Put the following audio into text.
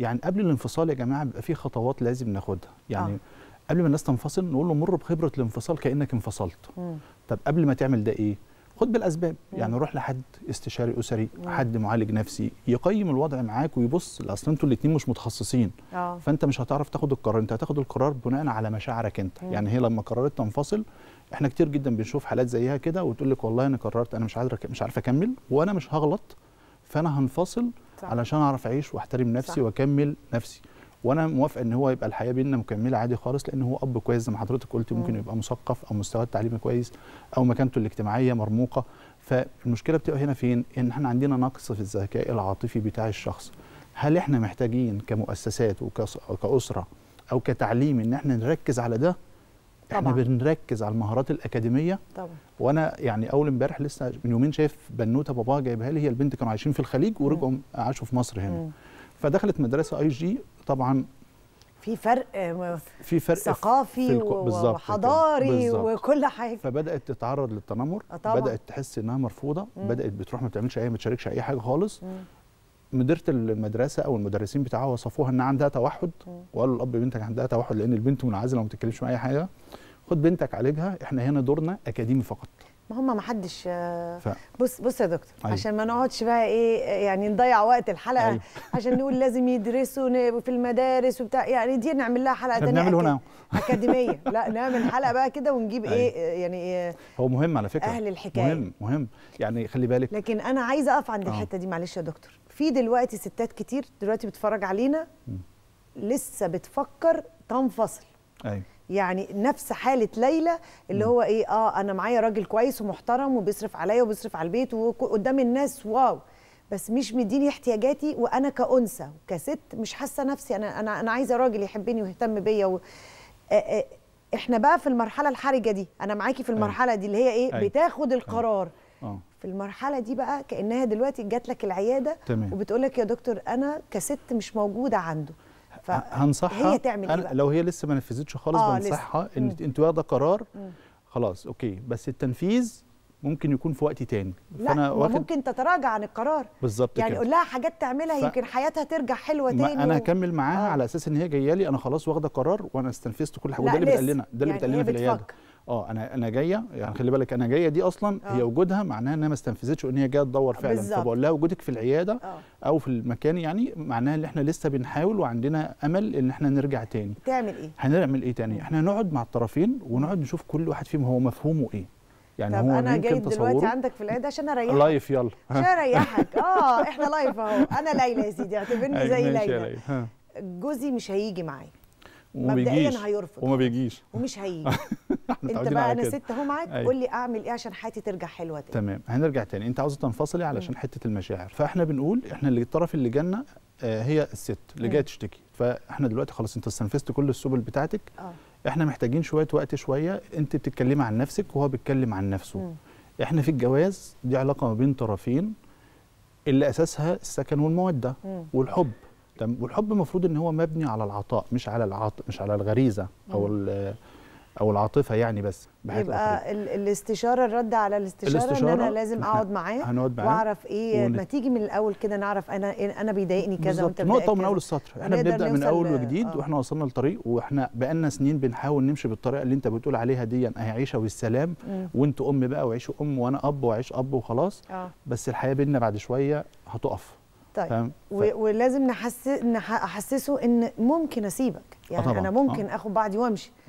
يعني قبل الانفصال يا جماعه بيبقى في خطوات لازم ناخدها يعني آه. قبل ما الناس تنفصل نقول له مر بخبره الانفصال كانك انفصلت مم. طب قبل ما تعمل ده ايه خد بالاسباب مم. يعني روح لحد استشاري اسري مم. حد معالج نفسي يقيم الوضع معاك ويبص اصل انتوا الاثنين مش متخصصين آه. فانت مش هتعرف تاخد القرار انت هتاخد القرار بناء على مشاعرك انت مم. يعني هي لما قررت تنفصل احنا كتير جدا بنشوف حالات زيها كده وتقول لك والله انا قررت انا مش عارف مش عارف اكمل وانا مش هغلط فانا هنفصل صح. علشان اعرف اعيش واحترم نفسي صح. واكمل نفسي وانا موافق ان هو يبقى الحياه بينا مكمله عادي خالص لان هو اب كويس زي ما حضرتك قلت ممكن يبقى مثقف او مستواه التعليمي كويس او مكانته الاجتماعيه مرموقه فالمشكله بتبقى هنا فين ان احنا عندنا نقص في الذكاء العاطفي بتاع الشخص هل احنا محتاجين كمؤسسات وكاسره او كتعليم ان احنا نركز على ده طبعًا. احنا بنركز على المهارات الاكاديميه طبعا. وانا يعني اول امبارح لسه من يومين شايف بنوته باباها جايبها لي هي البنت كانوا عايشين في الخليج ورجعوا عاشوا في مصر هنا م. فدخلت مدرسه اي جي طبعا في فرق في فرق ثقافي وحضاري وكل حاجه فبدات تتعرض للتنمر طبعا. بدات تحس انها مرفوضه م. بدات بتروح ما بتعملش اي ما تشاركش اي حاجه خالص م. مديره المدرسه او المدرسين بتاعها وصفوها ان عندها توحد وقالوا الاب بنتك عندها توحد لان البنت منعزله وما بتتكلمش مع اي حاجه خد بنتك عالجها احنا هنا دورنا اكاديمي فقط ما هم ما حدش آه، بص بص يا دكتور أيوه. عشان ما نقعدش بقى ايه يعني نضيع وقت الحلقه أيوه. عشان نقول لازم يدرسوا في المدارس وبتاع يعني دي نعمل لها حلقه ثانيه نعمل هنا اكاديميه لا نعمل حلقه بقى كده ونجيب إيه، أيوه. ايه يعني إيه هو مهم على فكره اهل الحكايه مهم مهم يعني خلي بالك لكن انا عايزه اقف عند أوه. الحته دي معلش يا دكتور في دلوقتي ستات كتير دلوقتي بتتفرج علينا م. لسه بتفكر تنفصل ايوه يعني نفس حاله ليلى اللي هو ايه اه انا معايا راجل كويس ومحترم وبيصرف عليا وبيصرف على البيت وقدام الناس واو بس مش مديني احتياجاتي وانا كانثى وكست مش حاسه نفسي انا انا انا عايزه راجل يحبني ويهتم بيا و... احنا بقى في المرحله الحرجه دي انا معاكي في أيوة. المرحله دي اللي هي ايه أيوة. بتاخد أيوة. القرار آه. في المرحله دي بقى كانها دلوقتي جات لك العياده وبتقول لك يا دكتور انا كست مش موجوده عنده هنصحها هي تعمل إيه لو هي لسه ما نفذتش خالص آه بنصحها لسه. ان انت واخده قرار خلاص اوكي بس التنفيذ ممكن يكون في وقت تاني لا فانا واخد ممكن تتراجع عن القرار بالظبط يعني قول لها حاجات تعملها ف... يمكن حياتها ترجع حلوه تاني انا هكمل معاها آه. على اساس ان هي جايه لي انا خلاص واخده قرار وانا استنفذت كل حاجه وده اللي بيتقال لنا ده اللي يعني بيتقال لنا في العياده اه انا انا جايه يعني خلي بالك انا جايه دي اصلا أوه. هي وجودها معناها انها ما استنفذتش وان هي جايه تدور فعلا بالزبط. فبقول لها وجودك في العياده أوه. او في المكان يعني معناها ان احنا لسه بنحاول وعندنا امل ان احنا نرجع تاني تعمل ايه هنعمل ايه تاني احنا نقعد مع الطرفين ونقعد نشوف كل واحد فيهم هو مفهومه ايه يعني طب هو انا جاي دلوقتي عندك في العياده عشان اريحك لايف يلا عشان اريحك اه احنا لايف اهو انا ليلى يا سيدي اعتبرني أيوة، زي ليلى جوزي مش هيجي معايا مبدئيا هيرفض وما بيجيش ومش هيجي احنا انت بقى انا ست اهو معاك أيوة. قول لي اعمل ايه عشان حياتي ترجع حلوه تاني تمام هنرجع تاني انت عاوزه تنفصلي علشان حته المشاعر فاحنا بنقول احنا اللي الطرف اللي جانا آه، هي الست اللي جايه تشتكي فاحنا دلوقتي خلاص انت استنفذت كل السبل بتاعتك اه احنا محتاجين شويه وقت شويه انت بتتكلمي عن نفسك وهو بيتكلم عن نفسه مم. احنا في الجواز دي علاقه ما بين طرفين اللي اساسها السكن والموده مم. والحب والحب المفروض ان هو مبني على العطاء مش على العط مش على الغريزه او او العاطفه يعني بس يبقى الاستشاره الرد على الاستشاره, الاستشارة ان انا لازم اقعد معاه هنقعد معاه واعرف ايه ون... ما تيجي من الاول كده نعرف انا إيه، انا بيضايقني كذا وانت نقطه من اول السطر احنا بنبدا من اول وجديد آه. واحنا وصلنا لطريق واحنا بقالنا سنين بنحاول نمشي بالطريقه اللي انت بتقول عليها دي اهي يعني عيشه والسلام وانت ام بقى وعيش ام وانا اب وعيش اب وخلاص آه. بس الحياه بينا بعد شويه هتقف طيب ف... ولازم نحس... احسسه ان ممكن اسيبك يعني آه انا ممكن آه. اخد بعضي وامشي آه.